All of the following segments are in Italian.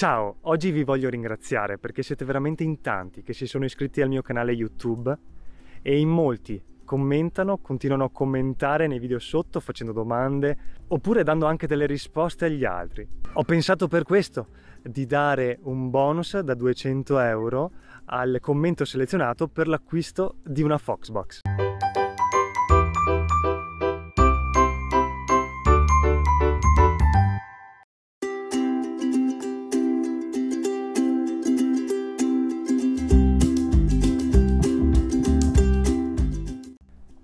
Ciao, oggi vi voglio ringraziare perché siete veramente in tanti che si sono iscritti al mio canale YouTube e in molti commentano, continuano a commentare nei video sotto facendo domande oppure dando anche delle risposte agli altri. Ho pensato per questo di dare un bonus da 200 euro al commento selezionato per l'acquisto di una Foxbox.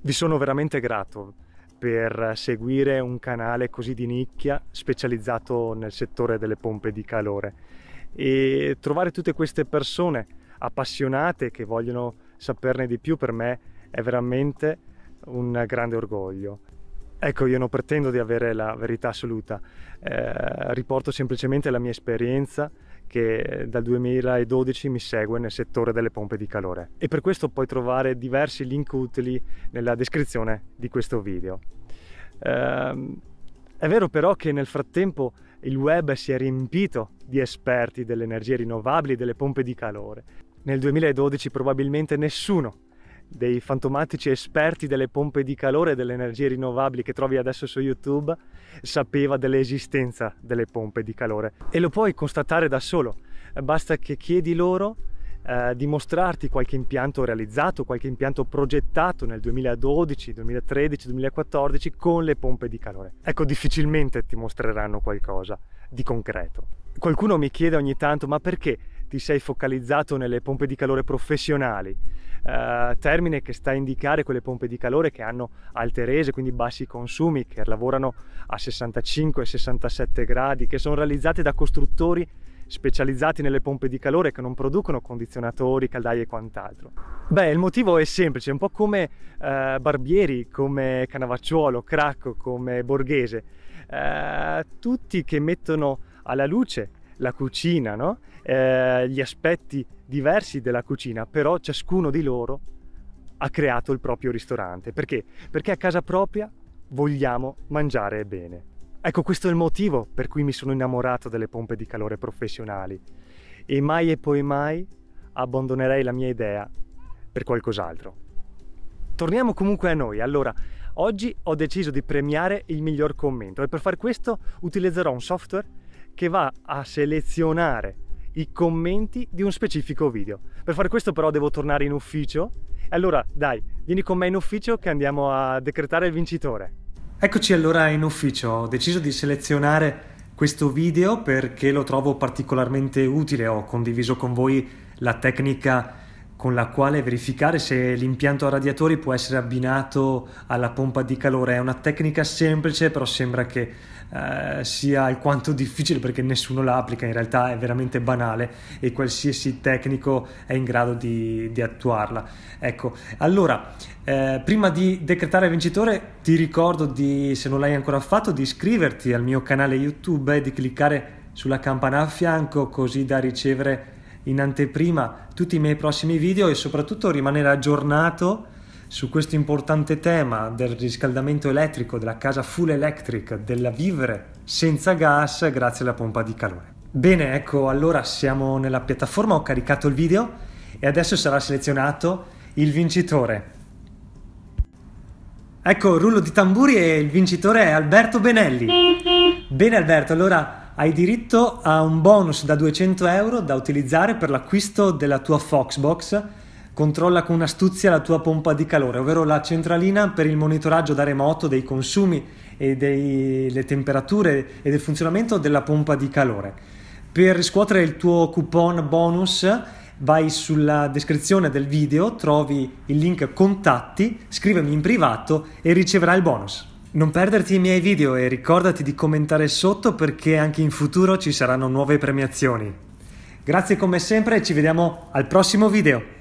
Vi sono veramente grato per seguire un canale così di nicchia specializzato nel settore delle pompe di calore e trovare tutte queste persone appassionate che vogliono saperne di più per me è veramente un grande orgoglio. Ecco, io non pretendo di avere la verità assoluta, eh, riporto semplicemente la mia esperienza che dal 2012 mi segue nel settore delle pompe di calore e per questo puoi trovare diversi link utili nella descrizione di questo video. Ehm, è vero però che nel frattempo il web si è riempito di esperti delle energie rinnovabili e delle pompe di calore. Nel 2012 probabilmente nessuno dei fantomatici esperti delle pompe di calore e delle energie rinnovabili che trovi adesso su YouTube, sapeva dell'esistenza delle pompe di calore e lo puoi constatare da solo. Basta che chiedi loro eh, di mostrarti qualche impianto realizzato, qualche impianto progettato nel 2012, 2013, 2014 con le pompe di calore. Ecco, difficilmente ti mostreranno qualcosa di concreto. Qualcuno mi chiede ogni tanto, ma perché? ti sei focalizzato nelle pompe di calore professionali, eh, termine che sta a indicare quelle pompe di calore che hanno alte rese, quindi bassi consumi, che lavorano a 65 67 gradi, che sono realizzate da costruttori specializzati nelle pompe di calore che non producono condizionatori, caldaie e quant'altro? Beh, il motivo è semplice, un po' come eh, Barbieri, come Canavacciuolo, Cracco, come Borghese, eh, tutti che mettono alla luce la cucina, no? eh, gli aspetti diversi della cucina, però ciascuno di loro ha creato il proprio ristorante. Perché? Perché a casa propria vogliamo mangiare bene. Ecco, questo è il motivo per cui mi sono innamorato delle pompe di calore professionali e mai e poi mai abbandonerei la mia idea per qualcos'altro. Torniamo comunque a noi. Allora, oggi ho deciso di premiare il miglior commento e per far questo utilizzerò un software che va a selezionare i commenti di un specifico video. Per fare questo però devo tornare in ufficio. Allora dai, vieni con me in ufficio che andiamo a decretare il vincitore. Eccoci allora in ufficio, ho deciso di selezionare questo video perché lo trovo particolarmente utile, ho condiviso con voi la tecnica con la quale verificare se l'impianto a radiatori può essere abbinato alla pompa di calore. È una tecnica semplice, però sembra che eh, sia alquanto difficile perché nessuno la applica, in realtà è veramente banale e qualsiasi tecnico è in grado di, di attuarla. Ecco, allora, eh, prima di decretare vincitore ti ricordo di, se non l'hai ancora fatto, di iscriverti al mio canale YouTube e di cliccare sulla campana a fianco così da ricevere in anteprima tutti i miei prossimi video e soprattutto rimanere aggiornato su questo importante tema del riscaldamento elettrico, della casa full electric, della vivere senza gas grazie alla pompa di calore. Bene, ecco, allora siamo nella piattaforma, ho caricato il video e adesso sarà selezionato il vincitore. Ecco, rullo di tamburi e il vincitore è Alberto Benelli. Bene Alberto, allora hai diritto a un bonus da 200 euro da utilizzare per l'acquisto della tua Foxbox. Controlla con astuzia la tua pompa di calore, ovvero la centralina per il monitoraggio da remoto dei consumi e delle temperature e del funzionamento della pompa di calore. Per riscuotere il tuo coupon bonus vai sulla descrizione del video, trovi il link contatti, scrivimi in privato e riceverai il bonus. Non perderti i miei video e ricordati di commentare sotto perché anche in futuro ci saranno nuove premiazioni. Grazie come sempre e ci vediamo al prossimo video.